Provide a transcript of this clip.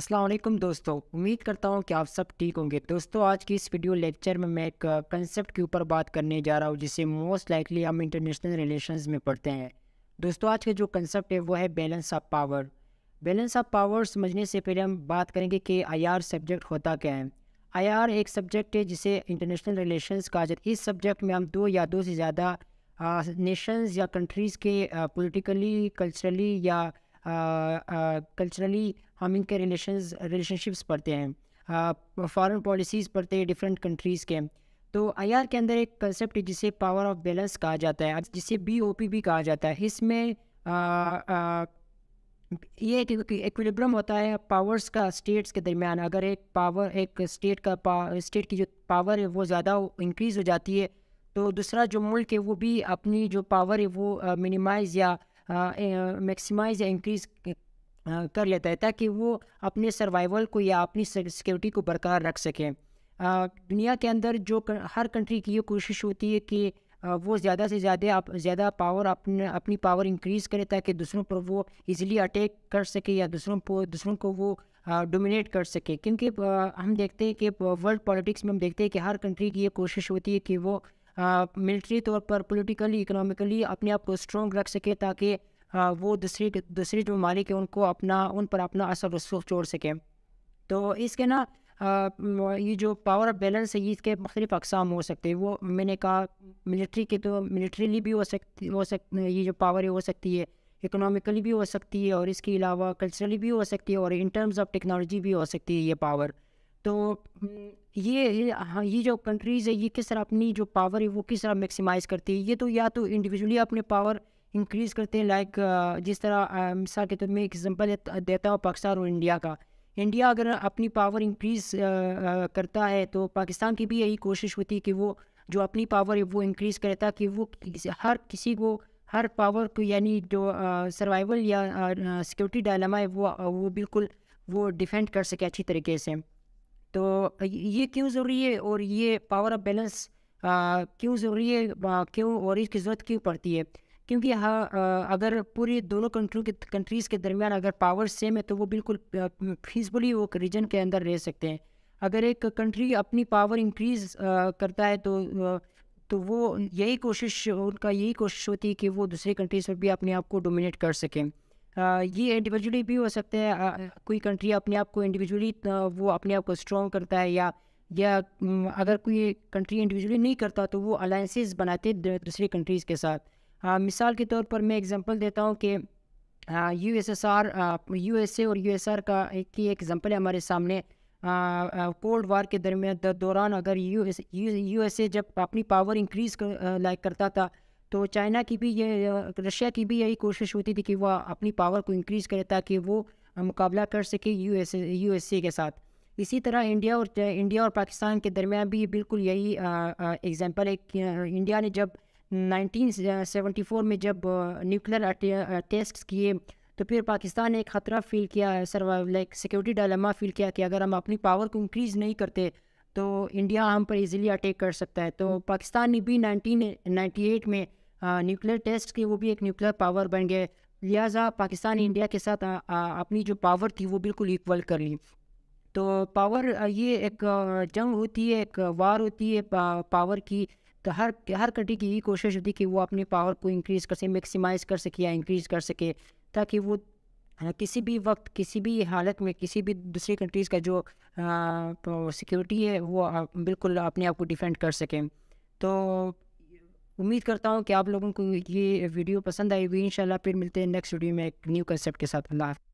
असलम दोस्तों उम्मीद करता हूँ कि आप सब ठीक होंगे दोस्तों आज की इस वीडियो लेक्चर में मैं एक कंसेप्ट के ऊपर बात करने जा रहा हूँ जिसे मोस्ट लाइकली हम इंटरनेशनल रिलेशंस में पढ़ते हैं दोस्तों आज का जो कंसेप्ट है वो है balance of power balance of power समझने से पहले हम बात करेंगे कि आई आर सब्जेक्ट होता क्या है आई आर एक सब्जेक्ट है जिसे इंटरनेशनल रिलेशन कहा जाता है इस सब्जेक्ट में हम दो या दो से ज़्यादा नेशंस या कंट्रीज़ के पोलिटिकली कल्चरली या कल्चरली हम इनके रिलेशन रिलेशनशिप्स पढ़ते हैं फॉरेन हाँ, पॉलिसीज़ पढ़ते हैं डिफरेंट कंट्रीज़ के तो आई के अंदर एक कंसेप्ट है जिसे पावर ऑफ बैलेंस कहा जाता है जिसे बी ओ पी भी कहा जाता है इसमें ये एक इक्विलिब्रम होता है पावर्स का स्टेट्स के दरमियान अगर एक पावर एक स्टेट का पा, स्टेट की जो पावर है वो ज़्यादा इंक्रीज़ हो जाती है तो दूसरा जो मुल्क है वो भी अपनी जो पावर है वो मिनिमाइज़ या मैक्सिमाइज़ या इंक्रीज़ कर लेता है ताकि वो अपने सर्वाइवल को या अपनी सिक्योरिटी को बरकरार रख सकें दुनिया के अंदर जो हर कंट्री की ये कोशिश होती है कि वो ज़्यादा से ज़्यादा आप ज़्यादा पावर अपने अपनी पावर इंक्रीज़ करे ताकि दूसरों पर वो इजीली अटैक कर सके या दूसरों को दूसरों को वो डोमिनेट कर सके क्योंकि हम देखते हैं कि वर्ल्ड पॉलिटिक्स में हम देखते हैं कि हर कंट्री की ये कोशिश होती है कि वो मिलिट्री तौर पर पोलिटिकली इकोनॉमिकली अपने आप को स्ट्रॉन्ग रख सके ताकि हाँ, वो दूसरी दूसरी जो मालिक है उनको अपना उन पर अपना असर रसूख छोड़ सकें तो इसके ना ये जो पावर ऑफ बैलेंस है इसके मुख्तलिफ अकसाम हो सकते हैं वो मैंने कहा मिलिट्री के तो मिलिट्रीली भी हो सकती हो सक ये जो पावर है हो सकती है इकोनॉमिकली भी हो सकती है और इसके अलावा कल्चरली भी हो सकती है और इन टर्म्स ऑफ टेक्नोलॉजी भी हो सकती है ये पावर तो ये हाँ ये जो कंट्रीज़ है ये किस तरह अपनी जो पावर है वो किस तरह मैक्सिमाइज़ करती है ये तो या तो इंडिविजुअली अपने पावर इंक्रीज़ करते हैं लाइक जिस तरह मिसाल के तौर तो में एग्जांपल देता हूँ पाकिस्तान और इंडिया का इंडिया अगर अपनी पावर इंक्रीज़ करता है तो पाकिस्तान की भी यही कोशिश होती है कि वो जो अपनी पावर है वो इंक्रीज़ करे ताकि वो हर किसी को हर पावर को यानी जो सर्वाइवल या सिक्योरिटी डायलमा है वो वो बिल्कुल वो डिफेंड कर सके अच्छी तरीके से तो ये क्यों ज़रूरी है और ये पावर ऑफ बैलेंस क्यों ज़रूरी है क्यों और इसकी ज़रूरत क्यों पड़ती है क्योंकि हाँ अगर पूरी दोनों कंट्री के कंट्रीज़ के दरमियान अगर पावर सेम है तो वो बिल्कुल फीसबली वो रीजन के अंदर रह सकते हैं अगर एक कंट्री अपनी पावर इंक्रीज करता है तो तो वो यही कोशिश उनका यही कोशिश होती है कि वो दूसरे कंट्रीज पर भी अपने आप को डोमिनेट कर सकें ये इंडिविजुअली भी हो सकते हैं कोई कंट्री अपने आप को इंडिविजुअली वो अपने आप को स्ट्रॉन्ग करता है या या अगर कोई कंट्री इंडिविजुअली नहीं करता तो वो अलायंसेस बनाते दूसरी कंट्रीज़ के साथ आ, हाँ, मिसाल के तौर पर मैं एग्ज़ाम्पल देता हूँ कि U S S R U S A और यू एस आर का एक की एग्ज़ाम्पल है हमारे सामने कोल्ड वार के दरमियान दौरान अगर U S U S A जब अपनी पावर इंक्रीज कर, लाइक करता था तो चाइना की भी ये रशिया की भी यही कोशिश होती थी कि वह अपनी पावर को इंक्रीज़ करे ताकि वो मुकाबला कर सके U S U S A के साथ इसी तरह इंडिया और इंडिया और पाकिस्तान के दरमियान भी बिल्कुल यही एग्ज़ाम्पल है इंडिया ने जब 1974 में जब न्यूक्लियर टेस्ट किए तो फिर पाकिस्तान ने एक ख़तरा फील किया है sir like security dilemma feel किया कि अगर हम अपनी पावर को इंक्रीज़ नहीं करते तो इंडिया हम पर इजीली अटैक कर सकता है तो हम्म। पाकिस्तान ने भी 1998 में न्यूक्लियर टेस्ट की वो भी एक न्यूक्लियर पावर बन गए लिहाजा पाकिस्तान हम्म। इंडिया के साथ आ, आ, अपनी जो पावर थी वो बिल्कुल इक्वल कर ली तो पावर ये एक जंग होती है एक वार होती है पावर की तो हर हर कंट्री की यही कोशिश होती कि वो अपनी पावर को इंक्रीज़ कर सके मैक्सिमाइज़ कर सके या इंक्रीज़ कर सके ताकि वो किसी भी वक्त किसी भी हालत में किसी भी दूसरी कंट्रीज़ का जो सिक्योरिटी तो है वो बिल्कुल अपने आप को डिफेंड कर सकें तो उम्मीद करता हूँ कि आप लोगों को ये वीडियो पसंद आई हुई इंशाल्लाह फिर मिलते हैं नेक्स्ट वीडियो में एक न्यू कंसेप्ट के साथ अल्लाह